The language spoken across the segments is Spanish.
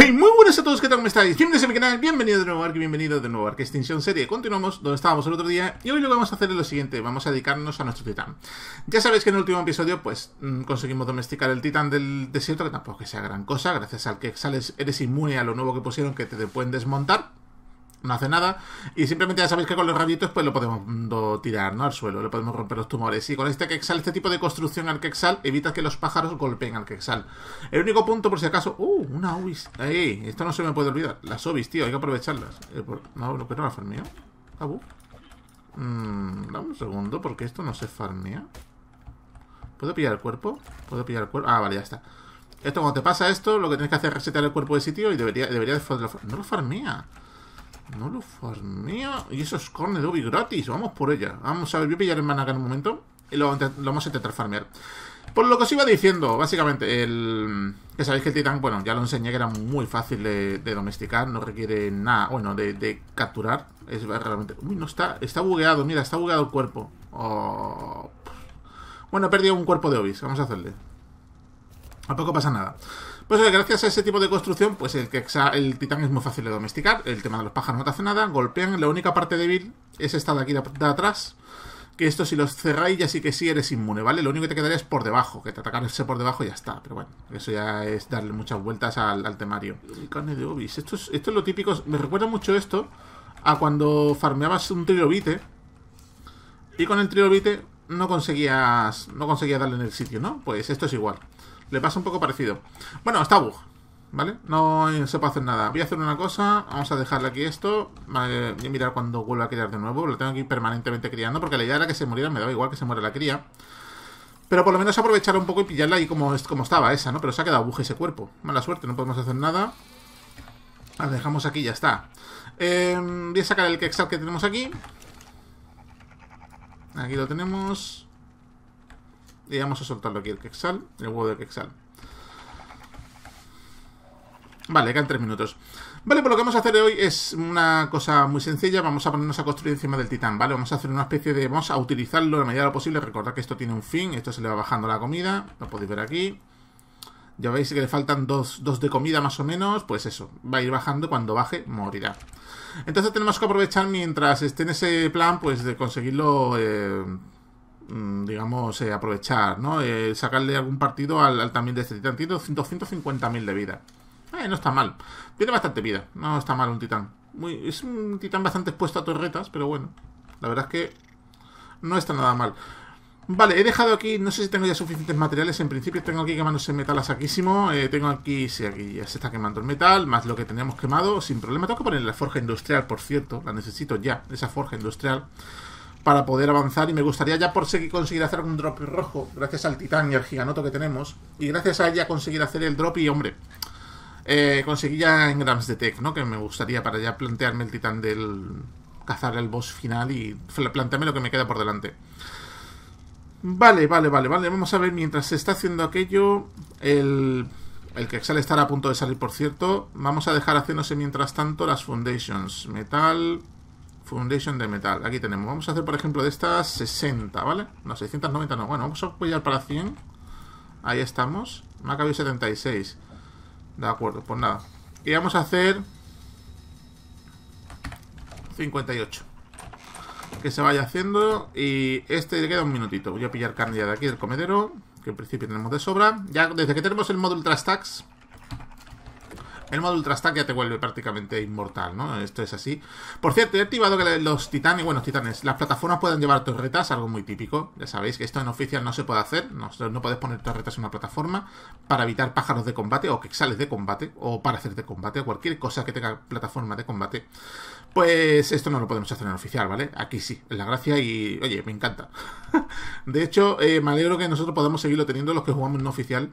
Hey, muy buenas a todos, ¿qué tal? ¿Cómo estáis? Bienvenidos a mi canal, bienvenido de nuevo a bienvenido de nuevo a Extinción Serie. Continuamos donde estábamos el otro día y hoy lo que vamos a hacer es lo siguiente, vamos a dedicarnos a nuestro titán. Ya sabéis que en el último episodio pues mm, conseguimos domesticar el titán del desierto, que tampoco que sea gran cosa, gracias al que sales, eres inmune a lo nuevo que pusieron que te pueden desmontar no hace nada. Y simplemente ya sabéis que con los rabitos pues lo podemos mm, tirar ¿no? al suelo, le podemos romper los tumores. Y con este quexal, este tipo de construcción al quexal, evita que los pájaros golpeen al quexal. El único punto, por si acaso... ¡Uh! Una obis. ¡Ey! Esto no se me puede olvidar. Las obis, tío, hay que aprovecharlas. Eh, no, lo no la farmeo. Abu. Mm, dame un segundo, porque esto no se farmea. ¿Puedo pillar el cuerpo? ¿Puedo pillar el cuerpo? Ah, vale, ya está. Esto cuando te pasa esto, lo que tienes que hacer es resetar el cuerpo de sitio y debería, debería de... No lo farmea. No lo farmeo Y esos cornes de gratis. Vamos por ella. Vamos a ver, voy a pillar el mana en un momento. Y lo, vamos a intentar farmear. Por lo que os iba diciendo, básicamente, el. Que sabéis que el titán, bueno, ya lo enseñé que era muy fácil de, domesticar, no requiere nada, bueno, de, capturar. Es realmente. Uy, no está. Está bugueado, mira, está bugueado el cuerpo. Oh, bueno, he perdido un cuerpo de Obis. Vamos a hacerle. A poco pasa nada. Pues eh, gracias a ese tipo de construcción, pues el, que el titán es muy fácil de domesticar. El tema de los pájaros no te hace nada, golpean. La única parte débil es esta de aquí de, atrás. Que esto si los cerráis ya sí que sí eres inmune, ¿vale? Lo único que te quedaría es por debajo, que te ese por debajo y ya está. Pero bueno, eso ya es darle muchas vueltas al, temario. carne de obis. Esto es, esto es lo típico. Me recuerda mucho esto a cuando farmeabas un trilobite. Y con el trilobite no conseguías. No conseguías darle en el sitio, ¿no? Pues esto es igual. Le pasa un poco parecido. Bueno, está bug. ¿Vale? No se puede hacer nada. Voy a hacer una cosa. Vamos a dejarle aquí esto. voy a mirar cuando vuelva a criar de nuevo. Lo tengo aquí permanentemente criando. Porque la idea era que se muriera. Me daba igual que se muera la cría. Pero por lo menos aprovechar un poco y pillarla ahí como, como estaba esa, ¿no? Pero se ha quedado bug ese cuerpo. Mala suerte, no podemos hacer nada. La dejamos aquí ya está. Em, voy a sacar el Kexal que tenemos aquí. Aquí lo tenemos. Y vamos a soltarlo aquí el quexal, el huevo de quexal. Vale, quedan tres minutos. Vale, pues lo que vamos a hacer hoy es una cosa muy sencilla. Vamos a ponernos a construir encima del titán, ¿vale? Vamos a hacer una especie de... Vamos a utilizarlo en la medida de lo posible. Recordad que esto tiene un fin. Esto se le va bajando la comida. Lo podéis ver aquí. Ya veis que le faltan dos, de comida más o menos. Pues eso, va a ir bajando. Cuando baje, morirá. Entonces tenemos que aprovechar mientras esté en ese plan, pues de conseguirlo... Eh, Mm, digamos, eh, aprovechar, ¿no? Eh, sacarle algún partido al, al también de este titán. Tiene 250.000 de vida. Eh, no está mal. Tiene bastante vida. No está mal un titán. Muy, es un titán bastante expuesto a torretas, pero bueno. La verdad es que no está nada mal. Vale, he dejado aquí, no sé si tengo ya suficientes materiales, en principio tengo aquí quemándose metal a saquísimo, tengo aquí, sí, aquí ya se está quemando el metal, más lo que teníamos quemado, sin problema, tengo que poner la forja industrial, por cierto, la necesito ya, esa forja industrial, para poder avanzar y me gustaría ya por seguir conseguir hacer un drop rojo gracias al titán y al giganoto que tenemos y gracias a ella conseguir hacer el drop y hombre eh, conseguí ya en grams de tech no que me gustaría para ya plantearme el titán del cazar el boss final y plantearme lo que me queda por delante vale vale vale vale vamos a ver mientras se está haciendo aquello el el que sale estará a punto de salir, por cierto. Vamos a dejar haciéndose mientras tanto las foundations. Metal, Foundation de metal. Aquí tenemos. Vamos a hacer, por ejemplo, de estas 60, ¿vale? No, 690 no. Bueno, vamos a apoyar para 100. Ahí estamos. Me ha cabido 76. De acuerdo, pues nada. Y vamos a hacer 58. Que se vaya haciendo. Y este le queda un minutito. Voy a pillar carne ya de aquí del comedero. Que en principio tenemos de sobra. Ya desde que tenemos el módulo Trastax el modo Ultra Stack ya te vuelve prácticamente inmortal, ¿no? Esto es así. Por cierto, he activado que los titanes, bueno, titanes, las plataformas pueden llevar torretas, algo muy típico. Ya sabéis que esto en oficial no se puede hacer, no, no puedes poner torretas en una plataforma para evitar pájaros de combate o que sales de combate o para hacer de combate o cualquier cosa que tenga plataforma de combate. Pues esto no lo podemos hacer en oficial, ¿vale? Aquí sí, es la gracia y, oye, me encanta. de hecho, eh, me alegro que nosotros podamos seguirlo teniendo los que jugamos en oficial,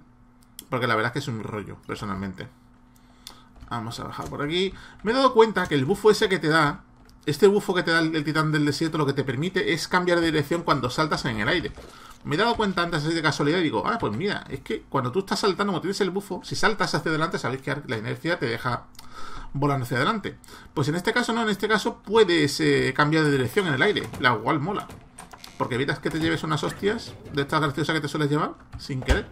porque la verdad es que es un rollo, personalmente. Vamos a bajar por aquí. Me he dado cuenta que el bufo ese que te da, este bufo que te da el, titán del desierto, lo que te permite es cambiar de dirección cuando saltas en el aire. Me he dado cuenta antes de casualidad y digo, ah, pues mira, es que cuando tú estás saltando, como tienes el bufo, si saltas hacia adelante, sabéis que la inercia te deja volando hacia adelante. Pues en este caso no, en este caso puedes eh, cambiar de dirección en el aire, la cual mola. Porque evitas que te lleves unas hostias de estas graciosas que te sueles llevar, sin querer.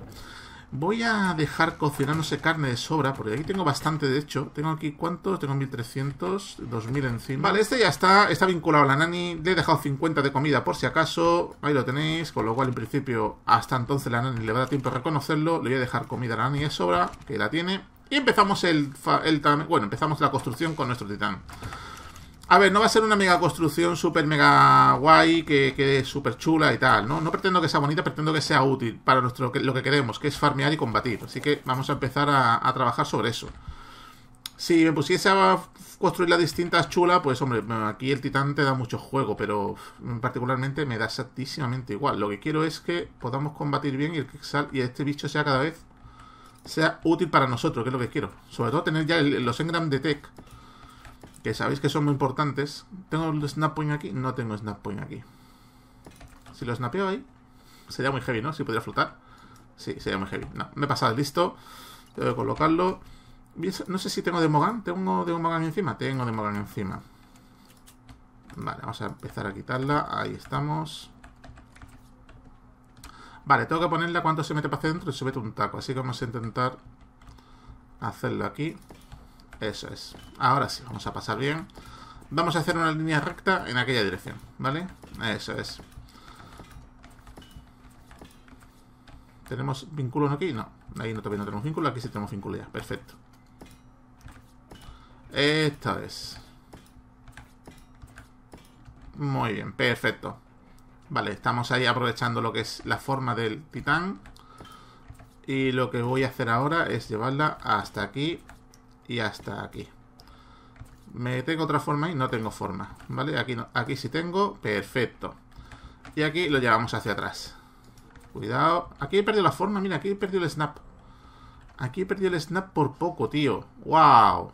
Voy a dejar cocinándose carne de sobra, porque aquí tengo bastante, de hecho. Tengo aquí, ¿cuántos? Tengo 1300, 2000 encima. Vale, este ya está, está vinculado a la nani. Le he dejado 50 de comida por si acaso. Ahí lo tenéis, con lo cual, en principio, hasta entonces la nani le va a dar tiempo a reconocerlo. Le voy a dejar comida a la nani de sobra, que la tiene. Y empezamos el, el... Bueno, empezamos la construcción con nuestro titán. A ver, no va a ser una mega construcción super mega guay, que quede súper chula y tal, ¿no? No pretendo que sea bonita, pretendo que sea útil para nuestro, lo que queremos, que es farmear y combatir. Así que vamos a empezar a, trabajar sobre eso. Si me pusiese a construir las distintas chulas, pues hombre, aquí el titán te da mucho juego, pero mm, particularmente me da exactísimamente igual. Lo que quiero es que podamos combatir bien y, el kexal y este bicho sea cada vez sea útil para nosotros, que es lo que quiero. Sobre todo tener ya los engram de tech que sabéis que son muy importantes. ¿Tengo el snap point aquí? No tengo snap point aquí. Si lo snapeo ahí, sería muy heavy, ¿no? Si pudiera flotar. Sí, sería muy heavy. No, me he pasado, listo. Tengo que colocarlo. No sé si tengo Demogan. ¿Tengo Demogan encima? Tengo Demogan encima. Vale, vamos a empezar a quitarla. Ahí estamos. Vale, tengo que ponerla cuánto se mete para hacer adentro se mete un taco. Así que vamos a intentar hacerlo aquí. Eso es. Ahora sí, vamos a pasar bien. Vamos a hacer una línea recta en aquella dirección, ¿vale? Eso es. ¿Tenemos vínculos aquí? No, ahí no, todavía no tenemos vínculos, aquí sí tenemos vínculos ya, perfecto. Esta es Muy bien, perfecto. Vale, estamos ahí aprovechando lo que es la forma del titán. Y lo que voy a hacer ahora es llevarla hasta aquí y hasta aquí. Me tengo otra forma y no tengo forma, ¿vale? Aquí, no, aquí sí tengo, perfecto. Y aquí lo llevamos hacia atrás. Cuidado. Aquí he perdido la forma, mira, aquí he perdido el snap. Aquí he perdido el snap por poco, tío. ¡Wow!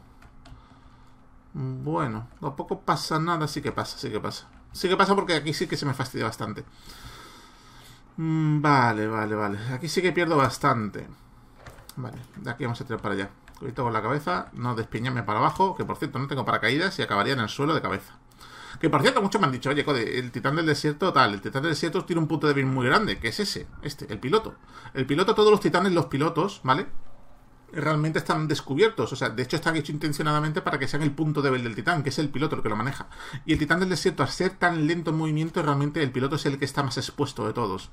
Bueno, tampoco pasa nada, sí que pasa, sí que pasa. Sí que pasa porque aquí sí que se me fastidia bastante. Mm, vale, vale, vale. Aquí sí que pierdo bastante. Vale, de aquí vamos a tirar para allá con la cabeza, no despiñarme para abajo, que por cierto no tengo paracaídas y acabaría en el suelo de cabeza. Que por cierto, muchos me han dicho, oye, el titán del desierto, tal, el titán del desierto tiene un punto de débil muy grande, que es ese, este, el piloto. El piloto, todos los titanes, los pilotos, ¿vale? realmente están descubiertos. O sea, de hecho están hechos intencionadamente para que sean el punto débil del titán, que es el piloto el que lo maneja. Y el titán del desierto, al ser tan lento en movimiento, realmente el piloto es el que está más expuesto de todos.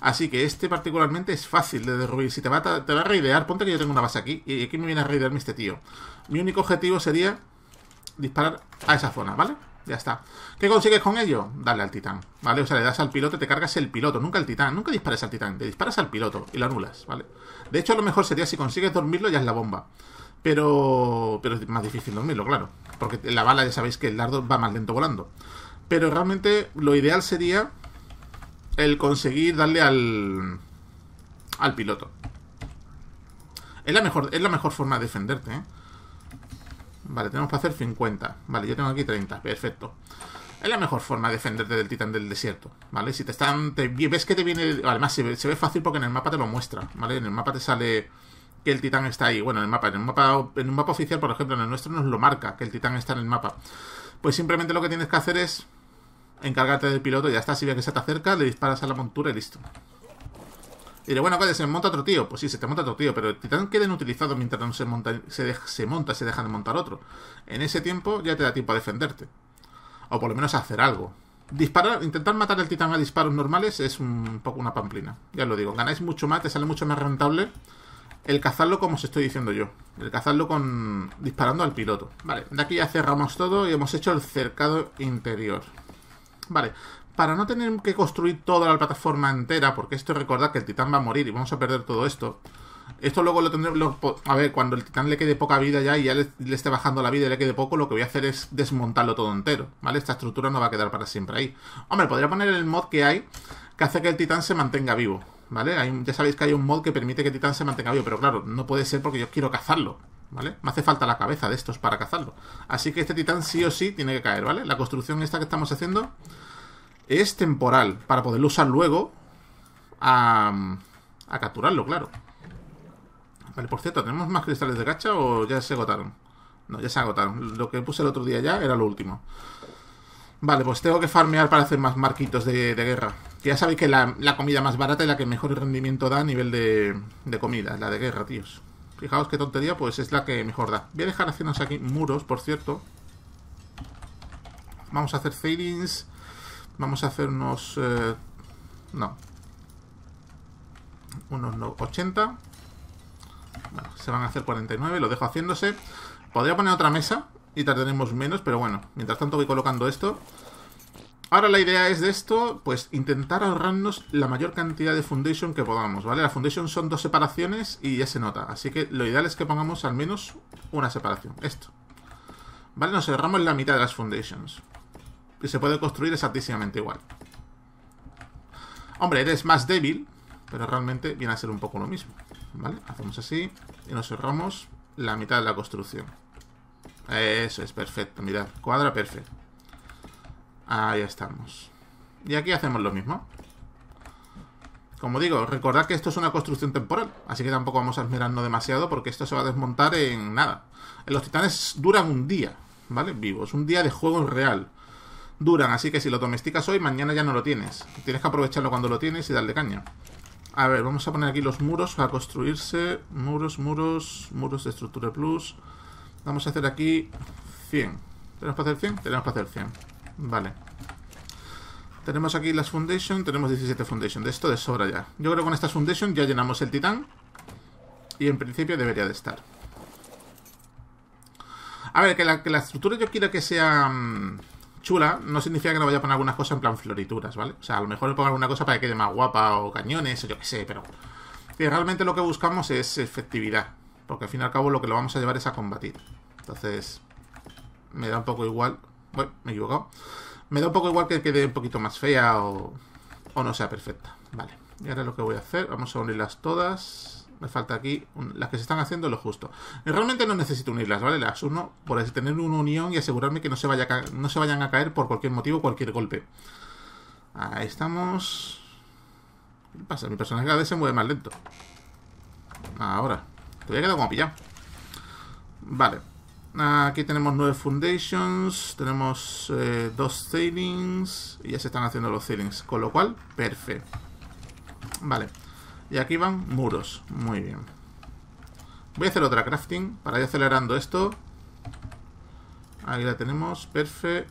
Así que este particularmente es fácil de derruir. Si te va, a, te va a reidear, ponte que yo tengo una base aquí y aquí me viene a reidearme este tío. Mi único objetivo sería disparar a esa zona, ¿vale? ya está. ¿Qué consigues con ello? Darle al titán, ¿vale? O sea, le das al piloto, te cargas el piloto, nunca al titán, nunca disparas al titán, te disparas al piloto y lo anulas, ¿vale? De hecho, lo mejor sería si consigues dormirlo, ya es la bomba. Pero, pero es más difícil dormirlo, claro. Porque la bala ya sabéis que el dardo va más lento volando. Pero realmente lo ideal sería el conseguir darle al, al piloto. Es la mejor, es la mejor forma de defenderte, ¿eh? Vale, tenemos que hacer 50. Vale, yo tengo aquí 30. Perfecto. Es la mejor forma de defenderte del titán del desierto, ¿vale? Si te están... ves que te viene... Además, se ve, se ve, fácil porque en el mapa te lo muestra, ¿vale? En el mapa te sale que el titán está ahí. Bueno, en el mapa, en mapa, en un mapa oficial, por ejemplo, en el nuestro nos lo marca, que el titán está en el mapa. Pues simplemente lo que tienes que hacer es encargarte del piloto, ya está. Si ves que se te acerca, le disparas a la montura y listo. Y le bueno, vale, se monta otro tío. Pues sí, se te monta otro tío, pero el titán queda inutilizado mientras no se monta, se, se monta, se deja de montar otro. En ese tiempo ya te da tiempo a defenderte. O por lo menos a hacer algo. Disparar, intentar matar al titán a disparos normales es un poco una pamplina. Ya lo digo, ganáis mucho más, te sale mucho más rentable el cazarlo como os estoy diciendo yo. El cazarlo con disparando al piloto. Vale, de aquí ya cerramos todo y hemos hecho el cercado interior. Vale, para no tener que construir toda la plataforma entera, porque esto recordad que el titán va a morir y vamos a perder todo esto. Esto luego lo tendremos. a ver, cuando el titán le quede poca vida ya y ya le, esté bajando la vida y le quede poco, lo que voy a hacer es desmontarlo todo entero, ¿vale? Esta estructura no va a quedar para siempre ahí. Hombre, podría poner el mod que hay que hace que el titán se mantenga vivo, ¿vale? ya sabéis que hay un mod que permite que el titán se mantenga vivo, pero claro, no puede ser porque yo quiero cazarlo, ¿vale? Me hace falta la cabeza de estos para cazarlo. Así que este titán sí o sí tiene que caer, ¿vale? La construcción esta que estamos haciendo es temporal, para poderlo usar luego a, a capturarlo, claro. Vale, por cierto, ¿tenemos más cristales de gacha o ya se agotaron? No, ya se agotaron. Lo que puse el otro día ya era lo último. Vale, pues tengo que farmear para hacer más marquitos de, guerra. Que ya sabéis que la, comida más barata es la que mejor rendimiento da a nivel de, de comida, la de guerra, tíos. Fijaos qué tontería, pues es la que mejor da. Voy a dejar haciéndose aquí muros, por cierto. Vamos a hacer ceilings. Vamos a hacer unos... Eh, no. Unos 80. Bueno, se van a hacer 49, lo dejo haciéndose. Podría poner otra mesa y tardaremos menos, pero bueno. Mientras tanto voy colocando esto. Ahora la idea es de esto, pues intentar ahorrarnos la mayor cantidad de foundation que podamos, ¿vale? La foundation son dos separaciones y ya se nota, así que lo ideal es que pongamos al menos una separación, esto. ¿Vale? Nos ahorramos la mitad de las foundations y se puede construir exactísimamente igual. Hombre, eres más débil, pero realmente viene a ser un poco lo mismo. ¿Vale? Hacemos así y nos cerramos la mitad de la construcción. Eso es perfecto, mirad, cuadra perfecto. Ahí estamos. Y aquí hacemos lo mismo. Como digo, recordad que esto es una construcción temporal, así que tampoco vamos a esmerarnos demasiado porque esto se va a desmontar en nada. Los titanes duran un día, ¿vale? Vivos, un día de juego real duran, así que si lo domesticas hoy, mañana ya no lo tienes. Tienes que aprovecharlo cuando lo tienes y darle caña. A ver, vamos a poner aquí los muros para construirse. Muros, muros, muros de estructura plus. Vamos a hacer aquí 100. ¿Tenemos para hacer 100? Tenemos para hacer 100. Vale. Tenemos aquí las foundation, tenemos 17 foundation. De esto de sobra ya. Yo creo que con estas foundation ya llenamos el titán. Y en principio debería de estar. A ver, que la, que la estructura yo quiero que sea... Mm, chula no significa que no vaya a poner algunas cosas en plan florituras, ¿vale? O sea, a lo mejor le pongo alguna cosa para que quede más guapa o cañones o yo qué sé, pero realmente lo que buscamos es efectividad, porque al fin y al cabo lo que lo vamos a llevar es a combatir. Entonces, me da un poco igual, bueno, me he equivocado, me da un poco igual que quede un poquito más fea o, o no sea perfecta, ¿vale? Y ahora lo que voy a hacer, vamos a unirlas todas me falta aquí las que se están haciendo lo justo. Realmente no necesito unirlas, ¿vale? Las uno por tener una unión y asegurarme que no se, vaya no se vayan a caer por cualquier motivo, cualquier golpe. Ahí estamos. ¿Qué pasa? Mi personaje cada vez se mueve más lento. Ahora. Te voy a quedar como pillado. Vale. Aquí tenemos nueve foundations, tenemos eh, dos ceilings y ya se están haciendo los ceilings, con lo cual, perfecto. Vale. Y aquí van muros. Muy bien. Voy a hacer otra crafting para ir acelerando esto. Ahí la tenemos. Perfecto.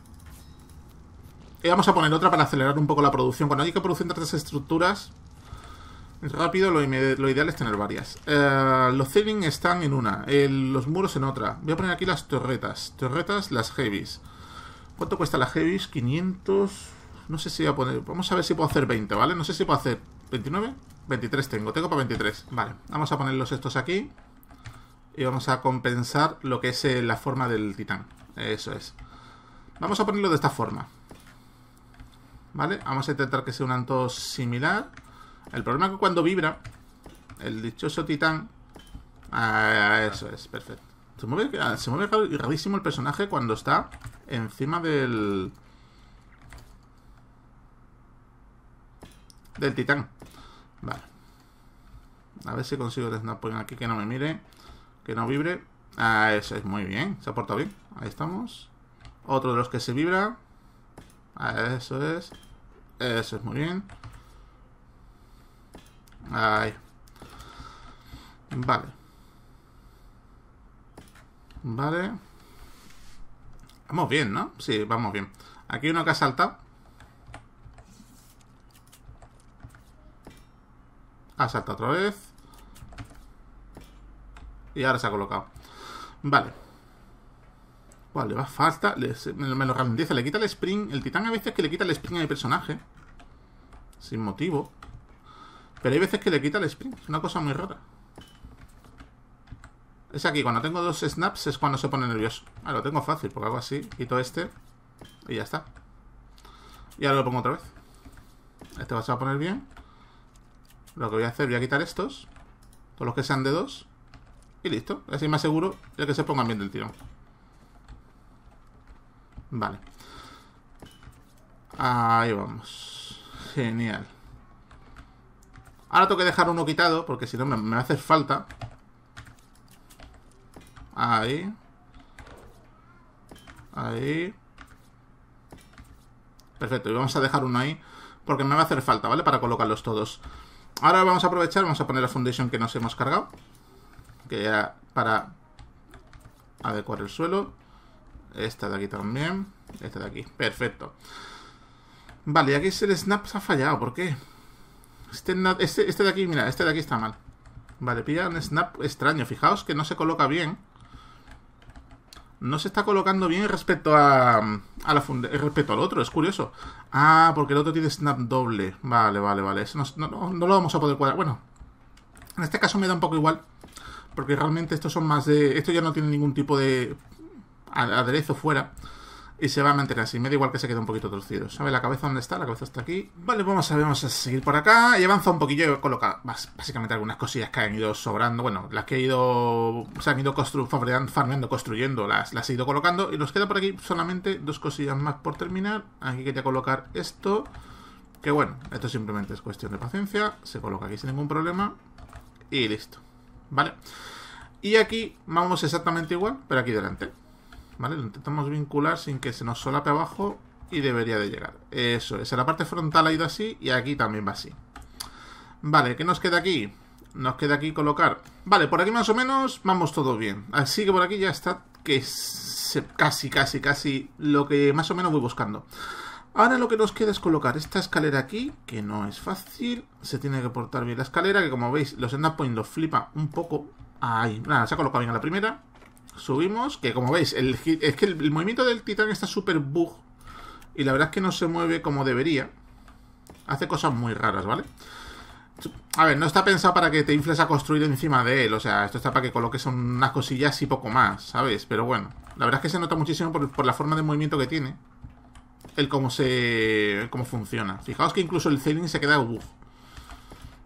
Y vamos a poner otra para acelerar un poco la producción. Cuando hay que producir tantas estructuras rápido, lo, ideal es tener varias. Eh, los ceilings están en una, los muros en otra. Voy a poner aquí las torretas. Torretas, las heavies. ¿Cuánto cuesta las heavies? 500... No sé si voy a poner... Vamos a ver si puedo hacer 20, ¿vale? No sé si puedo hacer... ¿29? 23 tengo, tengo para 23. Vale, vamos a ponerlos estos aquí. Y vamos a compensar lo que es eh, la forma del titán. Eso es. Vamos a ponerlo de esta forma. ¿Vale? Vamos a intentar que sea un anto similar. El problema es que cuando vibra, el dichoso titán... Ah, eso es, perfecto. Se mueve, ah, se mueve rarísimo el personaje cuando está encima del... Del titán. Vale. A ver si consigo el aquí que no me mire. Que no vibre. Ah, eso es muy bien. Se ha portado bien. Ahí estamos. Otro de los que se vibra. Ah, eso es. Eso es muy bien. Ahí. Vale. Vale. Vamos bien, ¿no? Sí, vamos bien. Aquí uno que ha saltado. Ha saltado otra vez. Y ahora se ha colocado. Vale. Vale, va falta. me lo ralentiza, le quita el sprint. El titán a veces que le quita el sprint a personaje. Sin motivo. Pero hay veces que le quita el sprint. Es una cosa muy rara. Es aquí, cuando tengo dos snaps es cuando se pone nervioso. Ah, lo tengo fácil, porque hago así, quito este y ya está. Y ahora lo pongo otra vez. Este va a poner bien lo que voy a hacer, voy a quitar estos, todos los que sean de dos, y listo. Así más seguro de que se pongan bien del tiro Vale. Ahí vamos. Genial. Ahora tengo que dejar uno quitado, porque si no me, me va a hacer falta. Ahí. Ahí. Perfecto, y vamos a dejar uno ahí, porque me va a hacer falta, ¿vale? Para colocarlos todos ahora vamos a aprovechar, vamos a poner la foundation que nos hemos cargado. Que era para adecuar el suelo. Esta de aquí también. Esta de aquí. Perfecto. Vale, y aquí el snap se ha fallado. ¿Por qué? Este, este, este de aquí, mira, este de aquí está mal. Vale, pilla un snap extraño. Fijaos que no se coloca bien no se está colocando bien respecto a, a la respecto al otro, es curioso. Ah, porque el otro tiene snap doble. Vale, vale, vale. Eso no, no, no, lo vamos a poder cuadrar. Bueno, en este caso me da un poco igual. Porque realmente estos son más de... Esto ya no tiene ningún tipo de aderezo fuera y se va a mantener así. Me da igual que se quede un poquito torcido. ¿Sabe la cabeza dónde está? La cabeza está aquí. Vale, vamos a, a seguir por acá. Y avanza un poquillo. He colocado básicamente algunas cosillas que han ido sobrando. Bueno, las que he ido... Se han ido constru farmeando, construyendo. Las, las he ido colocando. Y nos queda por aquí solamente dos cosillas más por terminar. Aquí quería colocar esto. Que bueno, esto simplemente es cuestión de paciencia. Se coloca aquí sin ningún problema. Y listo. ¿Vale? Y aquí vamos exactamente igual, pero aquí delante. Lo intentamos vincular sin que se nos solape abajo y debería de llegar. Eso es, la parte frontal ha ido así y aquí también va así. Vale, ¿qué nos queda aquí? Nos queda aquí colocar... Vale, por aquí más o menos vamos todo bien. Así que por aquí ya está que casi, casi, casi lo que más o menos voy buscando. Ahora lo que nos queda es colocar esta escalera aquí, que no es fácil. Se tiene que portar bien la escalera, que como veis los Point los flipa un poco. Ahí, nada, se ha colocado bien a la primera subimos, que como veis, el, es que el, movimiento del titán está súper bug y la verdad es que no se mueve como debería. Hace cosas muy raras, ¿vale? A ver, no está pensado para que te infles a construir encima de él, o sea, esto está para que coloques unas cosillas y poco más, ¿sabes? Pero bueno, la verdad es que se nota muchísimo por, la forma de movimiento que tiene, el cómo se... cómo funciona. Fijaos que incluso el ceiling se queda bug.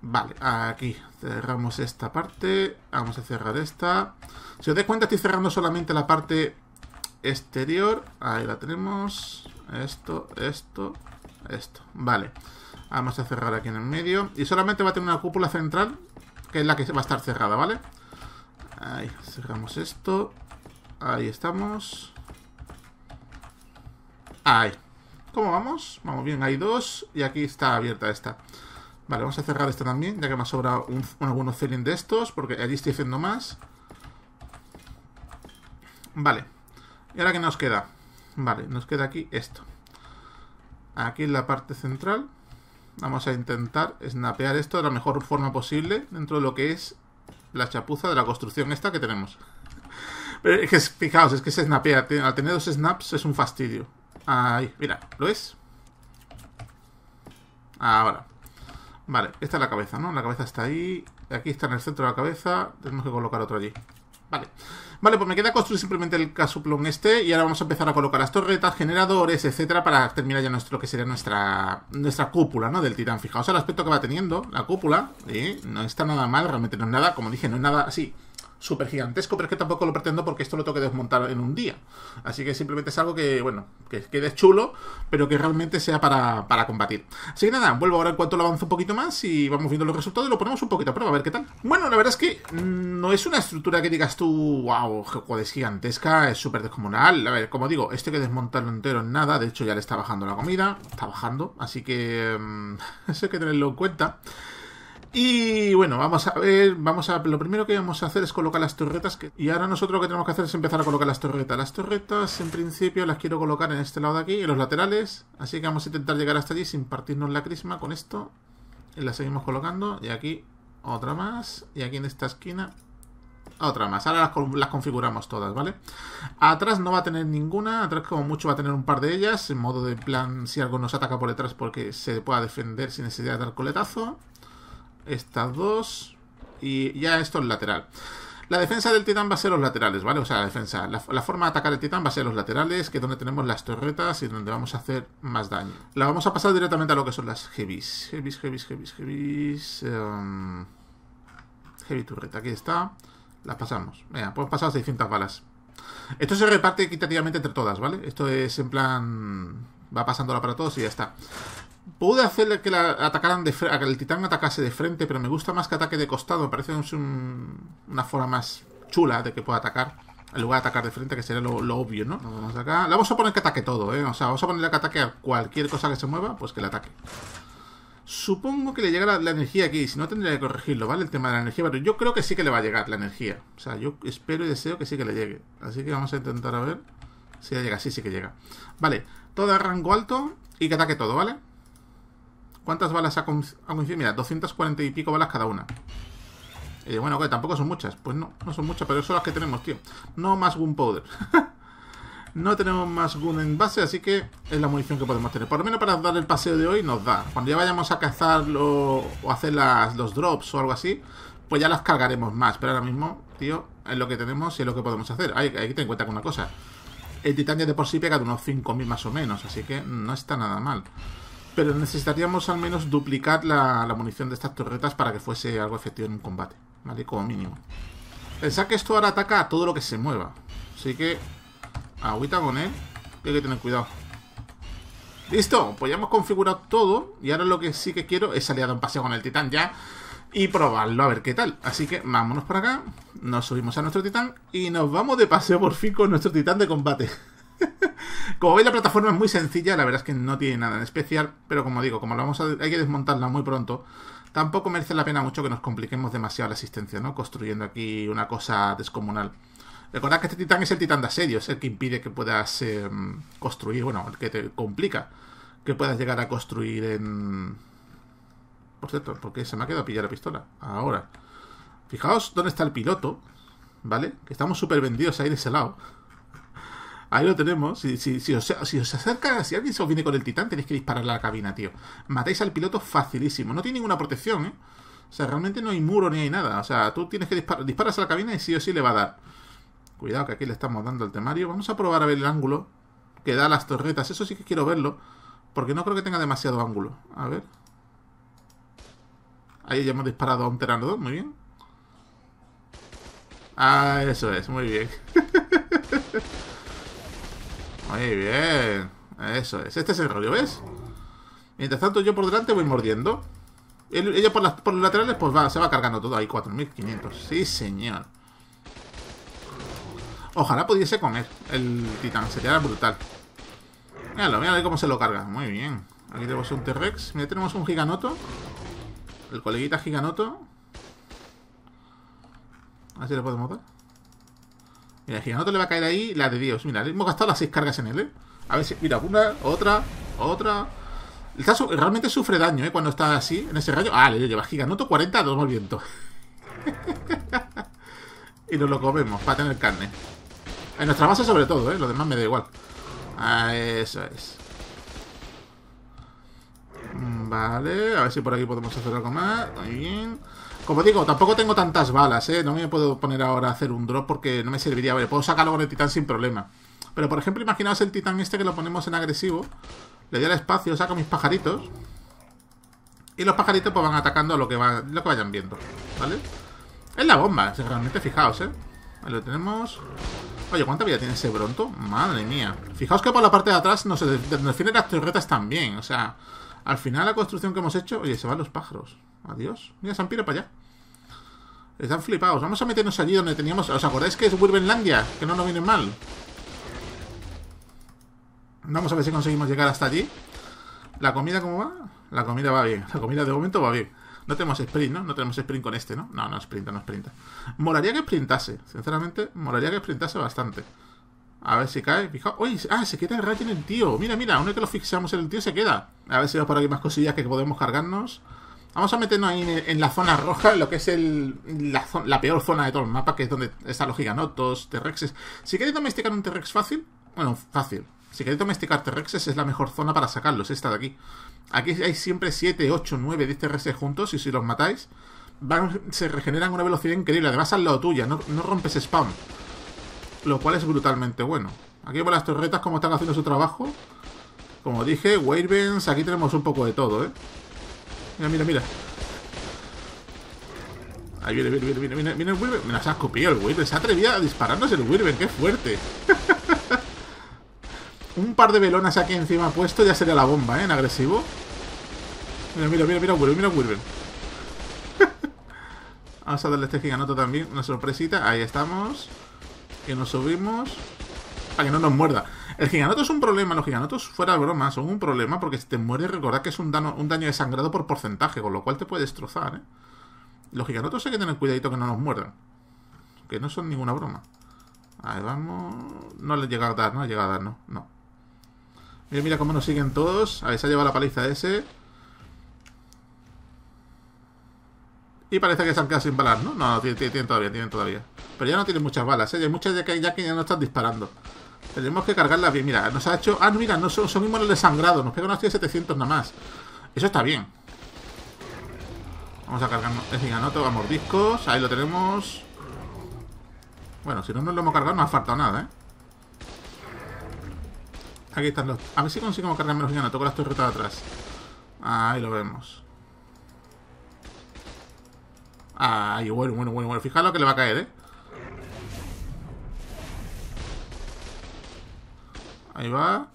Vale, aquí cerramos esta parte. Vamos a cerrar esta. Si os dais cuenta, estoy cerrando solamente la parte exterior. Ahí la tenemos. Esto, esto, esto. Vale. Vamos a cerrar aquí en el medio. Y solamente va a tener una cúpula central, que es la que va a estar cerrada, ¿vale? Ahí, cerramos esto. Ahí estamos. Ahí. ¿Cómo vamos? Vamos bien, hay dos. Y aquí está abierta esta. Vale, vamos a cerrar esto también, ya que me ha sobrado un, algunos feeling de estos, porque allí estoy haciendo más. Vale. ¿Y ahora qué nos queda? Vale, nos queda aquí esto. Aquí en la parte central. Vamos a intentar snapear esto de la mejor forma posible dentro de lo que es la chapuza de la construcción esta que tenemos. Pero es que, fijaos, es que se snapea. Al tener dos snaps es un fastidio. Ahí, mira, ¿lo es? Ahora. Vale, esta es la cabeza, ¿no? La cabeza está ahí. Aquí está en el centro de la cabeza. Tenemos que colocar otro allí. Vale. Vale, pues me queda construir simplemente el casuplón este y ahora vamos a empezar a colocar las torretas, generadores, etcétera, para terminar ya nuestro que sería nuestra nuestra cúpula, ¿no? Del tirán. Fijaos el aspecto que va teniendo la cúpula, ¿eh? No está nada mal, realmente no es nada, como dije, no es nada así súper gigantesco, pero es que tampoco lo pretendo porque esto lo tengo que desmontar en un día. Así que simplemente es algo que, bueno, que quede chulo, pero que realmente sea para, para combatir. Así que nada, vuelvo ahora en cuanto lo avance un poquito más y vamos viendo los resultados y lo ponemos un poquito a prueba, a ver qué tal. Bueno, la verdad es que mm, no es una estructura que digas tú, wow, es gigantesca, es súper descomunal. A ver, como digo, esto hay que desmontarlo entero en nada, de hecho ya le está bajando la comida, está bajando, así que mm, eso hay que tenerlo en cuenta. Y bueno, vamos a ver, vamos a lo primero que vamos a hacer es colocar las torretas y ahora nosotros lo que tenemos que hacer es empezar a colocar las torretas. Las torretas en principio las quiero colocar en este lado de aquí, en los laterales, así que vamos a intentar llegar hasta allí sin partirnos la crisma con esto. Y las seguimos colocando y aquí otra más y aquí en esta esquina otra más. Ahora las, las, configuramos todas, ¿vale? Atrás no va a tener ninguna, atrás como mucho va a tener un par de ellas, en modo de plan si algo nos ataca por detrás porque se pueda defender sin necesidad de dar coletazo estas dos y ya esto es lateral. La defensa del titán va a ser los laterales, ¿vale? O sea, la defensa, la, forma de atacar el titán va a ser los laterales, que es donde tenemos las torretas y donde vamos a hacer más daño. La vamos a pasar directamente a lo que son las heavies. Heavies, heavies, heavies, heavies... Em, heavy torreta, aquí está. Las pasamos. Venga, pues pasar 600 balas. Esto se reparte equitativamente entre todas, ¿vale? Esto es en plan... Va pasándola para todos y ya está. Pude hacerle que la atacaran de que el titán atacase de frente, pero me gusta más que ataque de costado. Me parece un, una forma más chula de que pueda atacar. En lugar de atacar de frente, que sería lo, obvio, ¿no? Vamos acá. vamos a poner que ataque todo, ¿eh? O sea, vamos a ponerle que ataque a cualquier cosa que se mueva, pues que le ataque. Supongo que le llegará la, energía aquí, si no tendría que corregirlo, ¿vale? El tema de la energía, pero yo creo que sí que le va a llegar la energía. O sea, yo espero y deseo que sí que le llegue. Así que vamos a intentar a ver si le llega. Sí, sí que llega. Vale, todo a rango alto y que ataque todo, ¿vale? ¿Cuántas balas ha coincidido? Mira, 240 y pico balas cada una. Eh, bueno, que tampoco son muchas. Pues no, no son muchas, pero son las que tenemos, tío. No más gunpowder. no tenemos más gun en base, así que es la munición que podemos tener. Por lo menos para dar el paseo de hoy nos da. Cuando ya vayamos a cazarlo o hacer los drops o algo así, pues ya las cargaremos más. Pero ahora mismo, tío, es lo que tenemos y es lo que podemos hacer. Hay, que tener en cuenta con una cosa. El titanio de por sí pega de unos 5.000 más o menos, así que no está nada mal. Pero necesitaríamos al menos duplicar la, munición de estas torretas para que fuese algo efectivo en un combate, ¿vale? Como mínimo. Pensad que esto ahora ataca a todo lo que se mueva. Así que, agüita con él, hay que tener cuidado. Listo, pues ya hemos configurado todo y ahora lo que sí que quiero es salir a dar un paseo con el titán ya y probarlo a ver qué tal. Así que vámonos por acá, nos subimos a nuestro titán y nos vamos de paseo por fin con nuestro titán de combate. como veis, la plataforma es muy sencilla, la verdad es que no tiene nada en especial, pero como digo, como vamos hay que desmontarla muy pronto, tampoco merece la pena mucho que nos compliquemos demasiado la asistencia, ¿no? Construyendo aquí una cosa descomunal. Recordad que este titán es el titán de asedio, es el que impide que puedas em, construir, bueno, el que te complica que puedas llegar a construir en... Por cierto, porque se me ha quedado a pillar la pistola. Ahora. Fijaos dónde está el piloto, ¿vale? Que estamos súper vendidos ahí de ese lado. Ahí lo tenemos. Si, os, acerca, si alguien se os viene con el titán, tenéis que dispararle a la cabina, tío. Matáis al piloto facilísimo. No tiene ninguna protección, ¿eh? O sea, realmente no hay muro ni hay nada. O sea, tú tienes que disparar. Disparas a la cabina y sí o sí le va a dar. Cuidado que aquí le estamos dando al temario. Vamos a probar a ver el ángulo que da las torretas. Eso sí que quiero verlo. Porque no creo que tenga demasiado ángulo. A ver. Ahí ya hemos disparado a un Teranodon, Muy bien. Ah, eso es. Muy bien. Muy bien. Eso es. Este es el rollo, ¿ves? Mientras tanto, yo por delante voy mordiendo. ella por, las, los laterales, pues va, se va cargando todo. Ahí 4.500. Sí, señor. Ojalá pudiese comer el titán. Sería brutal. Míralo, míralo cómo se lo carga. Muy bien. Aquí tenemos un T-Rex. Mira, tenemos un giganoto. El coleguita giganoto. A ver si le podemos dar. Mira, no te le va a caer ahí la de Dios. Mira, hemos gastado las 6 cargas en él, ¿eh? A ver si... Mira, una, otra, otra... caso realmente sufre daño, ¿eh? Cuando está así, en ese rayo. Ah, le lleva giganoto 40, dos más viento. y nos lo comemos para tener carne. En nuestra base sobre todo, ¿eh? Lo demás me da igual. Ah, eso es. Mm, vale, a ver si por aquí podemos hacer algo más. Muy bien. Como digo, tampoco tengo tantas balas, ¿eh? No me puedo poner ahora a hacer un drop porque no me serviría. puedo sacarlo con el titán sin problema. Pero, por ejemplo, imaginaos el titán este que lo ponemos en agresivo. Le doy al espacio, saco mis pajaritos. Y los pajaritos pues van atacando lo que, lo que vayan viendo, ¿vale? Es la bomba, realmente, fijaos, ¿eh? Ahí lo tenemos... Oye, ¿cuánta vida tiene ese Bronto? Madre mía. Fijaos que por la parte de atrás nos, se definen las torretas también. O sea, al final la construcción que hemos hecho... Oye, se van los pájaros. Adiós. Mira, se han para allá. Están flipados. Vamos a meternos allí donde teníamos... ¿Os acordáis que es Wurbenlandia? Que no nos vienen mal. Vamos a ver si conseguimos llegar hasta allí. ¿La comida cómo va? La comida va bien. La comida de momento va bien. No tenemos sprint, ¿no? No tenemos sprint con este, ¿no? No, no sprinta, no sprinta. Moraría que sprintase. Sinceramente, moraría que sprintase bastante. A ver si cae. Fijaos. ¡Uy! ¡Ah! Se queda el rayo en el tío. Mira, mira. Una vez que lo fixamos en el tío se queda. A ver si veo por aquí más cosillas que podemos cargarnos. Vamos a meternos ahí en, la zona roja, lo que es el, la, peor zona de todo el mapa, que es donde están los giganotos, t Si queréis domesticar un T-Rex fácil, bueno, fácil. Si queréis domesticar T-Rexes es la mejor zona para sacarlos, esta de aquí. Aquí hay siempre 7, 8, 9, de T-Rexes juntos y si los matáis, se regeneran a una velocidad increíble. Además al lado tuya, no, rompes spam. Lo cual es brutalmente bueno. Aquí vemos las torretas como están haciendo su trabajo. Como dije, Wavebends, aquí tenemos un poco de todo, ¿eh? Mira, mira, mira. Ahí viene, viene, viene, viene, el Wirben Me ha escupido el Wilber. Se atrevía a dispararnos el Wirben, ¡Qué fuerte! Un par de velonas aquí encima puesto ya sería la bomba, ¿eh? En agresivo. Mira, mira, mira, mira Wilber, mira Vamos a darle este giganoto también. Una sorpresita. Ahí estamos. Que nos subimos. Para que no nos muerda. El giganoto es un problema. Los giganotos, fuera de broma, son un problema porque si te mueres, recordad que es un daño, un daño de sangrado por porcentaje, con lo cual te puede destrozar, ¿eh? Los giganotos hay que tener cuidadito que no nos muerdan. Que no son ninguna broma. Ahí vamos. No le llega a dar, no le llega a dar, no. no. Mira, eh, mira cómo nos siguen todos. Ahí se ha llevado la paliza ese. Y parece que se han quedado sin balas, ¿no? No, tienen, todavía, tienen todavía. Pero ya no tienen muchas balas, ¿eh? Hay muchas de que, ya que ya no están disparando. Tenemos que cargarlas bien. Mira, nos ha hecho... Ah, mira, no son, son inmunes de sangrado. Nos pegan una 700 nada más. Eso está bien. Vamos a cargarnos. Es no a discos Ahí lo tenemos. Bueno, si no nos lo hemos cargado, no ha faltado nada, ¿eh? Aquí están los... A ver si consigo cargarme los giganotos con las torretas de atrás. Ahí lo vemos. Ahí, bueno, bueno, bueno, bueno. que le va a caer, ¿eh? Ahí va.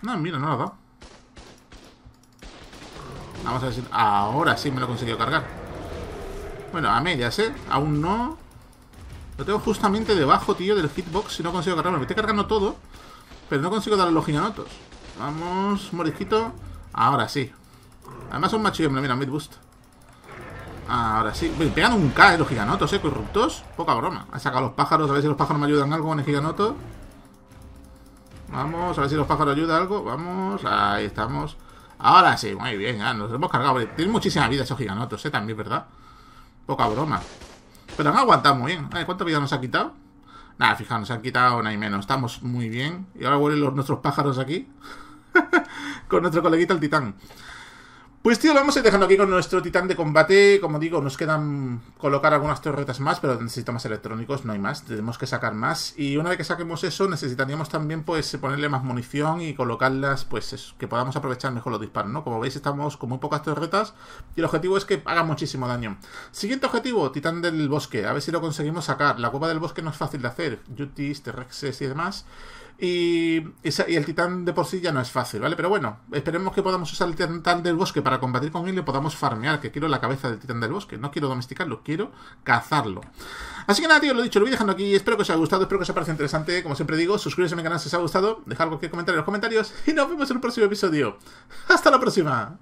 No, mira, no lo ha dado. Vamos a ver si... Ahora sí me lo he conseguido cargar. Bueno, a medias, ¿eh? Aún no... Lo tengo justamente debajo, tío, del hitbox y no consigo cargarlo. Me estoy cargando todo, pero no consigo dar los giganotos. Vamos, morisquito. Ahora sí. Además son machillos, mira, mid boost. Ahora sí. Pegan un K, eh, los giganotos, eh, corruptos. Poca broma. Ha sacado los pájaros, a ver si los pájaros me ayudan algo con el giganoto. Vamos, a ver si los pájaros ayudan algo. Vamos, ahí estamos. Ahora sí, muy bien, ya nos hemos cargado. Tienen muchísima vida esos giganotos, ¿eh? También, ¿verdad? Poca broma. Pero han aguantado muy bien. ¿Cuánta vida nos ha quitado? Nada, fijaos, nos han quitado una y menos. Estamos muy bien. Y ahora vuelven los, nuestros pájaros aquí. Con nuestro coleguita el titán. Pues tío, vamos a ir dejando aquí con nuestro titán de combate. Como digo, nos quedan colocar algunas torretas más, pero necesitamos electrónicos, no hay más. Tenemos que sacar más. Y una vez que saquemos eso, necesitaríamos también pues ponerle más munición y colocarlas, pues que podamos aprovechar mejor los disparos, ¿no? Como veis, estamos con muy pocas torretas y el objetivo es que haga muchísimo daño. Siguiente objetivo, titán del bosque. A ver si lo conseguimos sacar. La cueva del bosque no es fácil de hacer. Yutis, terrexes y demás. Y, el titán de por sí ya no es fácil, ¿vale? Pero bueno, esperemos que podamos usar el titán del bosque para combatir con él y podamos farmear, que quiero la cabeza del titán del bosque. No quiero domesticarlo, quiero cazarlo. Así que nada, tío, lo dicho, lo voy dejando aquí. Espero que os haya gustado, espero que os haya parecido interesante. Como siempre digo, suscríbete a mi canal si os ha gustado, dejad cualquier comentario en los comentarios y nos vemos en el próximo episodio. ¡Hasta la próxima!